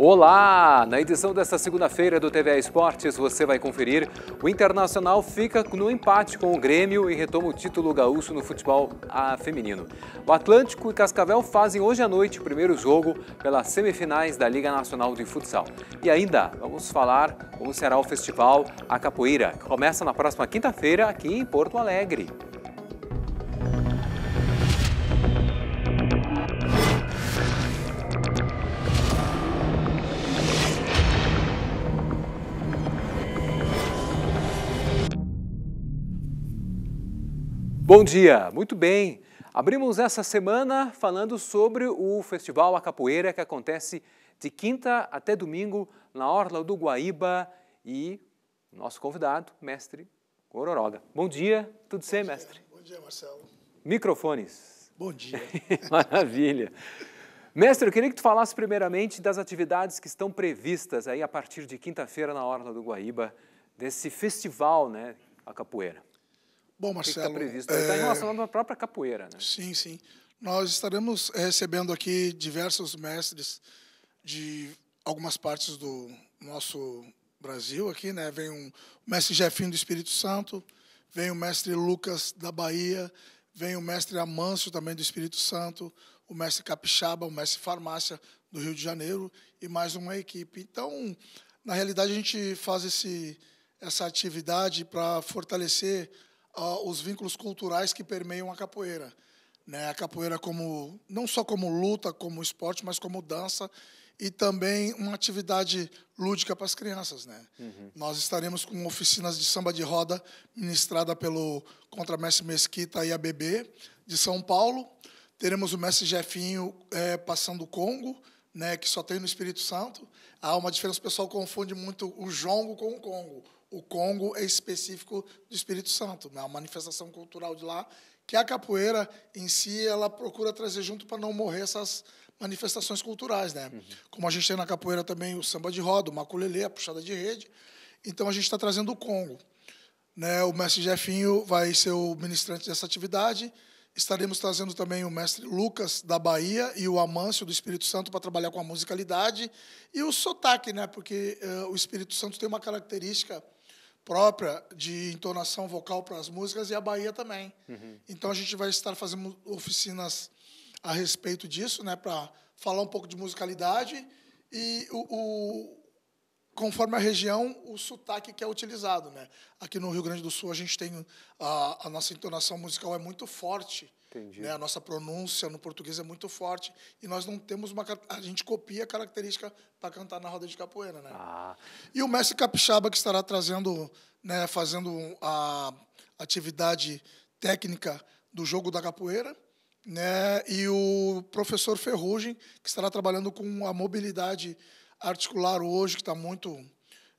Olá! Na edição desta segunda-feira do TVA Esportes, você vai conferir. O Internacional fica no empate com o Grêmio e retoma o título gaúcho no futebol feminino. O Atlântico e Cascavel fazem hoje à noite o primeiro jogo pelas semifinais da Liga Nacional de Futsal. E ainda vamos falar como será o festival A Capoeira, que começa na próxima quinta-feira aqui em Porto Alegre. Bom dia, muito bem. Abrimos essa semana falando sobre o Festival A Capoeira que acontece de quinta até domingo na Orla do Guaíba e nosso convidado, mestre Gororoga. Bom dia, tudo bem, mestre? Bom dia, Marcelo. Microfones. Bom dia. Maravilha. Mestre, eu queria que tu falasse primeiramente das atividades que estão previstas aí a partir de quinta-feira na Orla do Guaíba, desse festival, né, a capoeira. Bom, Marcelo. Está previsto. Está é, relacionado à própria capoeira, né? Sim, sim. Nós estaremos eh, recebendo aqui diversos mestres de algumas partes do nosso Brasil aqui, né? Vem um, o mestre Jefinho do Espírito Santo, vem o mestre Lucas da Bahia, vem o mestre Amâncio também do Espírito Santo, o mestre Capixaba, o mestre Farmácia do Rio de Janeiro e mais uma equipe. Então, na realidade, a gente faz esse, essa atividade para fortalecer os vínculos culturais que permeiam a capoeira. Né? A capoeira como não só como luta, como esporte, mas como dança e também uma atividade lúdica para as crianças. Né? Uhum. Nós estaremos com oficinas de samba de roda ministrada pelo contramestre Mesquita e a BB de São Paulo. Teremos o mestre Jefinho é, passando o Congo, né, que só tem no Espírito Santo, há uma diferença. O pessoal confunde muito o jongo com o Congo. O Congo é específico do Espírito Santo, é uma manifestação cultural de lá, que a capoeira em si ela procura trazer junto para não morrer essas manifestações culturais, né? Uhum. Como a gente tem na capoeira também o samba de roda, o maculelê, a puxada de rede. Então a gente está trazendo o Congo. Né, o mestre Jefinho vai ser o ministrante dessa atividade Estaremos trazendo também o mestre Lucas da Bahia e o Amâncio do Espírito Santo para trabalhar com a musicalidade e o sotaque, né? Porque uh, o Espírito Santo tem uma característica própria de entonação vocal para as músicas e a Bahia também. Uhum. Então a gente vai estar fazendo oficinas a respeito disso, né? Para falar um pouco de musicalidade e o, o conforme a região, o sotaque que é utilizado. Né? Aqui no Rio Grande do Sul, a gente tem a, a nossa entonação musical é muito forte. Né? A nossa pronúncia no português é muito forte e nós não temos uma a gente copia a característica para cantar na roda de capoeira, né? Ah. E o mestre capixaba que estará trazendo, né, fazendo a atividade técnica do jogo da capoeira, né? E o professor Ferrugem que estará trabalhando com a mobilidade articular hoje, que está muito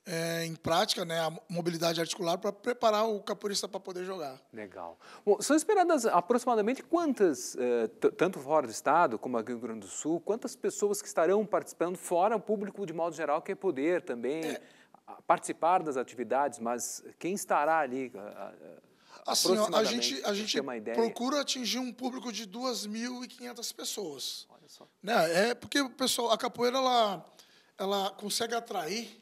é, em prática, né, a mobilidade articular, para preparar o capoeirista para poder jogar. Legal. Bom, são esperadas aproximadamente quantas, eh, tanto fora do estado como aqui no Rio Grande do Sul, quantas pessoas que estarão participando, fora o público de modo geral, que é poder também é. participar das atividades, mas quem estará ali? A, a, assim, a gente, a gente procura atingir um público de 2.500 pessoas. Olha só. Né? É porque pessoal, a capoeira, ela ela consegue atrair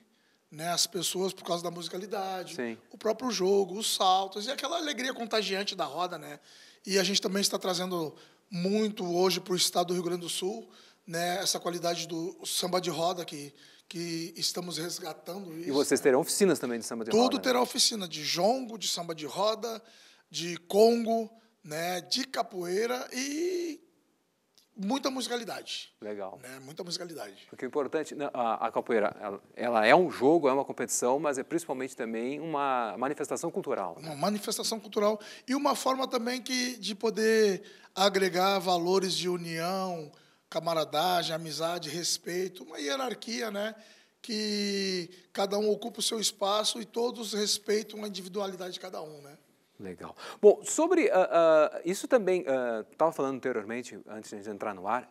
né, as pessoas por causa da musicalidade, Sim. o próprio jogo, os saltos e aquela alegria contagiante da roda, né? E a gente também está trazendo muito hoje para o estado do Rio Grande do Sul, né, essa qualidade do samba de roda que, que estamos resgatando. Isso, e vocês terão oficinas também de samba de Tudo roda? Tudo né? terá né? oficina de jongo, de samba de roda, de congo, né, de capoeira e muita musicalidade. Legal. Né? Muita musicalidade. Porque o importante, a, a capoeira, ela, ela, é um jogo, é uma competição, mas é principalmente também uma manifestação cultural. Né? Uma manifestação cultural e uma forma também que, de poder agregar valores de união, camaradagem, amizade, respeito, uma hierarquia, né? Que cada um ocupa o seu espaço e todos respeitam a individualidade de cada um, né? Legal. Bom, sobre uh, uh, isso também, estava ah, uh, falando anteriormente, antes de entrar no ar,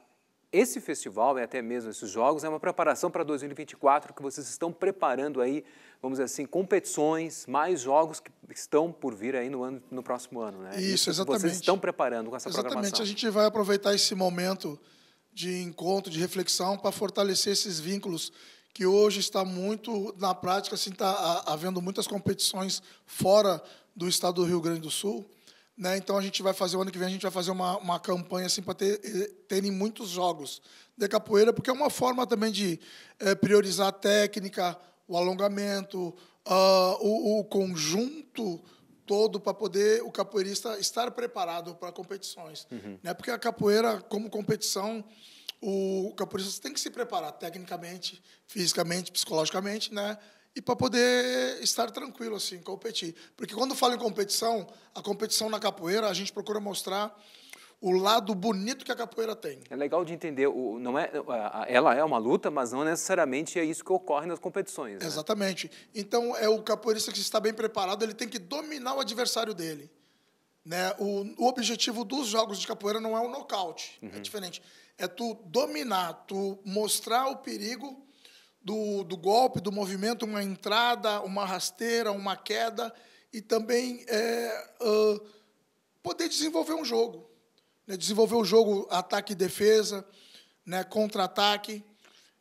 esse festival e até mesmo esses jogos é uma preparação para 2024 que vocês estão preparando aí, vamos dizer assim, competições, mais jogos que estão por vir aí no, ano, no próximo ano, né? Isso, exatamente. Vocês estão preparando com essa exatamente. programação. Exatamente, a gente vai aproveitar esse momento de encontro, de reflexão, para fortalecer esses vínculos que hoje está muito na prática, assim, está havendo muitas competições fora do estado do Rio Grande do Sul. Né? Então a gente vai fazer, o ano que vem a gente vai fazer uma, uma campanha assim, para ter, terem muitos jogos de capoeira, porque é uma forma também de é, priorizar a técnica, o alongamento, uh, o, o, conjunto todo para poder o capoeirista estar preparado para competições. Uhum. Né? Porque a capoeira, como competição, o capoeirista tem que se preparar tecnicamente, fisicamente, psicologicamente, né? e para poder estar tranquilo assim, competir. Porque quando falo em competição, a competição na capoeira, a gente procura mostrar o lado bonito que a capoeira tem. É legal de entender, o, não é, ela é uma luta, mas não necessariamente é isso que ocorre nas competições. Né? Exatamente. Então, é o capoeirista que está bem preparado, ele tem que dominar o adversário dele. Né? O, o objetivo dos jogos de capoeira não é o nocaute, é uhum. é diferente. É tu dominar, tu mostrar o perigo do, do golpe, do movimento, uma entrada, uma rasteira, uma queda, e também é, uh, poder desenvolver um jogo. Né? Desenvolver o jogo ataque e defesa, né? contra-ataque.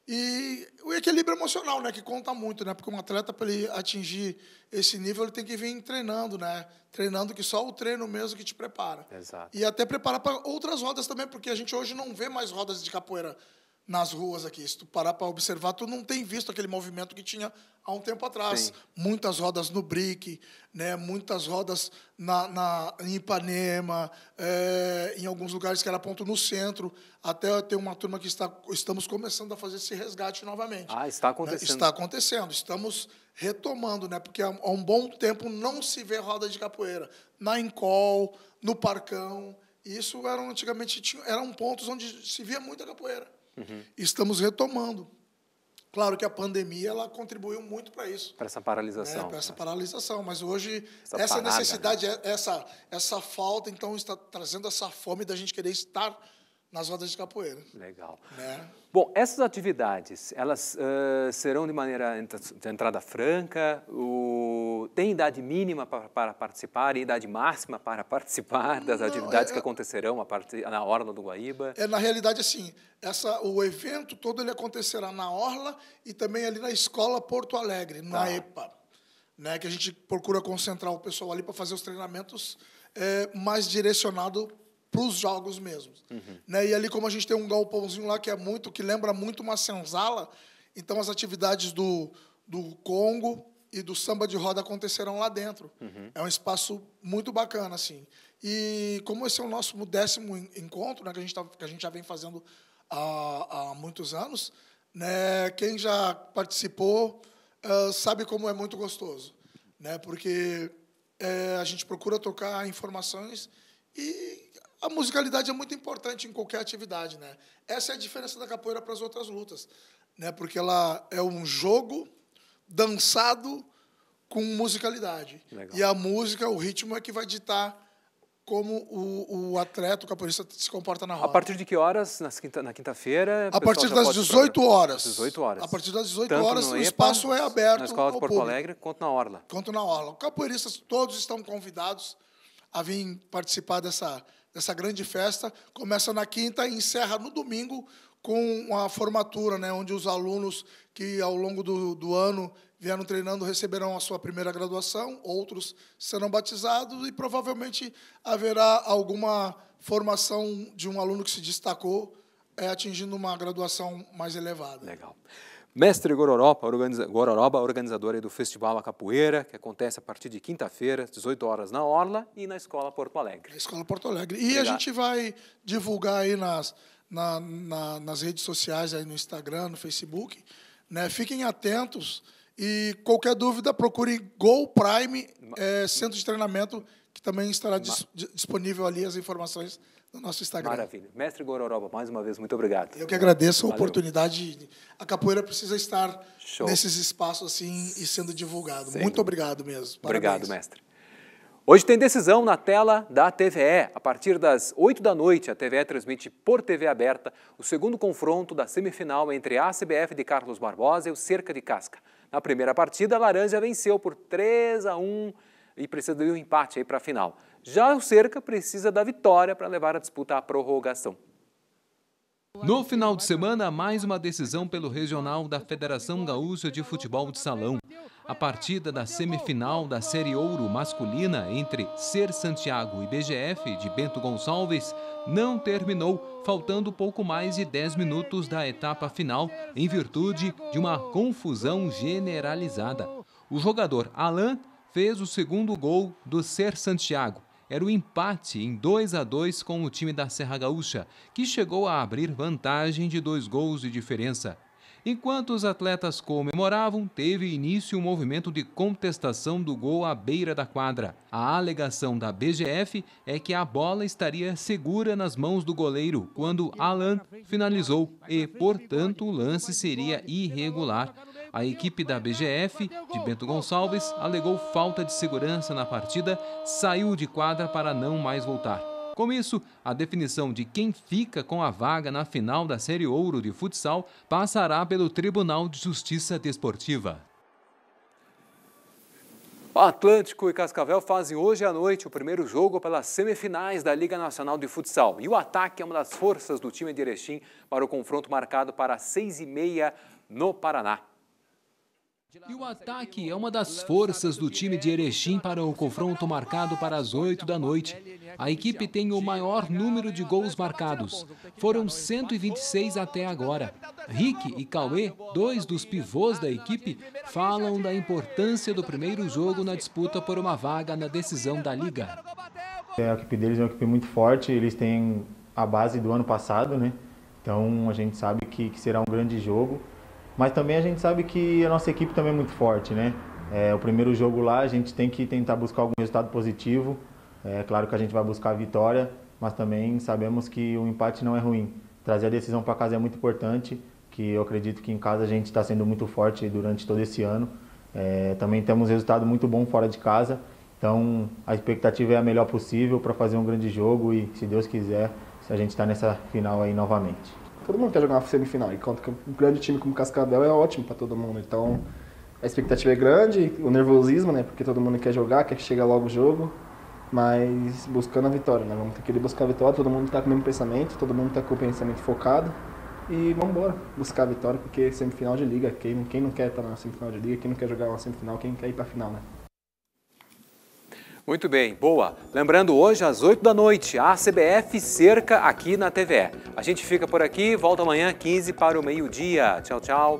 E o equilíbrio emocional, né, que conta muito, né, porque um atleta para ele atingir esse nível ele tem que vir treinando, né, treinando que só o treino mesmo que te prepara. Exato. E até preparar para outras rodas também, porque a gente hoje não vê mais rodas de capoeira nas ruas aqui. Se tu parar para observar, tu não tem visto aquele movimento que tinha há um tempo atrás. Sim. Muitas rodas no BRIC, né? muitas rodas na, na em Ipanema, é, em alguns lugares que era ponto no centro. Até tem uma turma que está, estamos começando a fazer esse resgate novamente. Ah, está né? acontecendo. Né? Está acontecendo. Estamos retomando, né? porque há, há um bom tempo não se vê roda de capoeira. Na Encol, no Parcão. Isso eram antigamente tinha, eram pontos onde se via muita capoeira. Uhum. Estamos retomando. Claro que a pandemia ela contribuiu muito para isso. Para essa paralisação. Né? Para essa paralisação. Mas hoje, essa, essa parada, né? necessidade, né? essa, essa falta, então, está trazendo essa fome da gente querer estar nas rodas de capoeira. Legal. Né? Bom, essas atividades, elas uh, serão de maneira de entrada franca? O... Tem idade mínima para, para participar e idade máxima para participar das Não, atividades é, que é acontecerão na Orla do Guaíba? É, na realidade, assim, essa, o evento todo ele acontecerá na Orla e também ali na Escola Porto Alegre, na tá. EPA, né, que a gente procura concentrar o pessoal ali para fazer os treinamentos é, mais direcionado para os jogos mesmos. Uhum. Né? E ali, como a gente tem um galpãozinho lá que é muito, que lembra muito uma senzala, então as atividades do, do Congo e do samba de roda acontecerão lá dentro. Uhum. É um espaço muito bacana, assim. E como esse é o nosso décimo encontro, né, que, a gente tá, que a gente já vem fazendo há, há muitos anos, né, quem já participou uh, sabe como é muito gostoso. Né, porque é, a gente procura tocar informações e a musicalidade é muito importante em qualquer atividade, né? Essa é a diferença da capoeira para as outras lutas, né? Porque ela é um jogo dançado com musicalidade. Legal. E a música, o ritmo é que vai ditar como o, o atleta, o capoeirista se comporta na roda. A partir de que horas na quinta-feira? Quinta, a partir das 18 horas. 18 horas. A partir das 18 Tanto horas, o EPA, espaço é aberto. Na escola de Porto público. Alegre, quanto na Orla. Quanto na Orla. Capoeiristas todos estão convidados a vir participar dessa dessa grande festa. Começa na quinta e encerra no domingo com a formatura, né, onde os alunos que ao longo do, do ano vieram treinando receberão a sua primeira graduação, outros serão batizados e provavelmente haverá alguma formação de um aluno que se destacou é, atingindo uma graduação mais elevada. Legal. Mestre Gororoba, organiza, Gororoba, organizadora do Festival A Capoeira, que acontece a partir de quinta-feira, às 18 horas, na Orla e na Escola Porto Alegre. Na Escola Porto Alegre. E a gente vai divulgar aí nas, na, na, nas redes sociais, aí no Instagram, no Facebook. Né? Fiquem atentos e qualquer dúvida, procure Go Prime, é, centro de treinamento, que também estará dis, disponível ali as informações no nosso Instagram. Maravilha. Mestre Gororoba, mais uma vez, muito obrigado. Eu que agradeço a oportunidade. A capoeira precisa estar Show. nesses espaços assim e sendo divulgado. Sim. Muito obrigado mesmo. Parabéns. Obrigado, mestre. Hoje tem decisão na tela da TVE. A partir das 8 da noite, a TVE transmite por TV aberta o segundo confronto da semifinal entre a CBF de Carlos Barbosa e o Cerca de Casca. Na primeira partida, a Laranja venceu por 3 a 1 e precisa de um empate aí para a final. Já o Cerca precisa da vitória para levar a disputa à prorrogação. No final de semana, mais uma decisão pelo Regional da Federação Gaúcha de Futebol de Salão. A partida da semifinal da Série Ouro masculina entre Ser Santiago e BGF de Bento Gonçalves não terminou, faltando pouco mais de 10 minutos da etapa final, em virtude de uma confusão generalizada. O jogador Alain fez o segundo gol do Ser Santiago era o empate em 2 a 2 com o time da Serra Gaúcha, que chegou a abrir vantagem de dois gols de diferença. Enquanto os atletas comemoravam, teve início o um movimento de contestação do gol à beira da quadra. A alegação da BGF é que a bola estaria segura nas mãos do goleiro quando Alan finalizou e, portanto, o lance seria irregular. A equipe da BGF, de Bento Gonçalves, alegou falta de segurança na partida, saiu de quadra para não mais voltar. Com isso, a definição de quem fica com a vaga na final da Série Ouro de futsal passará pelo Tribunal de Justiça Desportiva. Atlântico e Cascavel fazem hoje à noite o primeiro jogo pelas semifinais da Liga Nacional de Futsal. E o ataque é uma das forças do time de Erechim para o confronto marcado para 6 e meia no Paraná. E o ataque é uma das forças do time de Erechim para o confronto marcado para as 8 da noite. A equipe tem o maior número de gols marcados. Foram 126 tá até agora. Tá Rick e Cauê, dois dos pivôs da equipe, falam da importância do primeiro jogo na assim. disputa por uma vaga na decisão da liga. É, a equipe deles é uma equipe muito forte, eles têm a base do ano passado, né? Então a gente sabe que, que será um grande jogo. Mas também a gente sabe que a nossa equipe também é muito forte, né? É, o primeiro jogo lá, a gente tem que tentar buscar algum resultado positivo. É claro que a gente vai buscar a vitória, mas também sabemos que o empate não é ruim. Trazer a decisão para casa é muito importante, que eu acredito que em casa a gente está sendo muito forte durante todo esse ano. É, também temos resultado muito bom fora de casa, então a expectativa é a melhor possível para fazer um grande jogo e, se Deus quiser, a gente está nessa final aí novamente todo mundo quer jogar uma semifinal. E que um grande time como Cascavel é ótimo para todo mundo. Então a expectativa é grande, o nervosismo, né? Porque todo mundo quer jogar, quer que chegue logo o jogo. Mas buscando a vitória, né? Vamos ter que ir buscar a vitória, todo mundo está com o mesmo pensamento, todo mundo está com o pensamento focado. E vamos embora, buscar a vitória, porque semifinal de liga, quem, quem não quer estar tá na semifinal de liga, quem não quer jogar uma semifinal, quem quer ir para final, né? Muito bem, boa. Lembrando, hoje às 8 da noite, a CBF cerca aqui na TVE. A gente fica por aqui, volta amanhã 15 para o meio-dia. Tchau, tchau.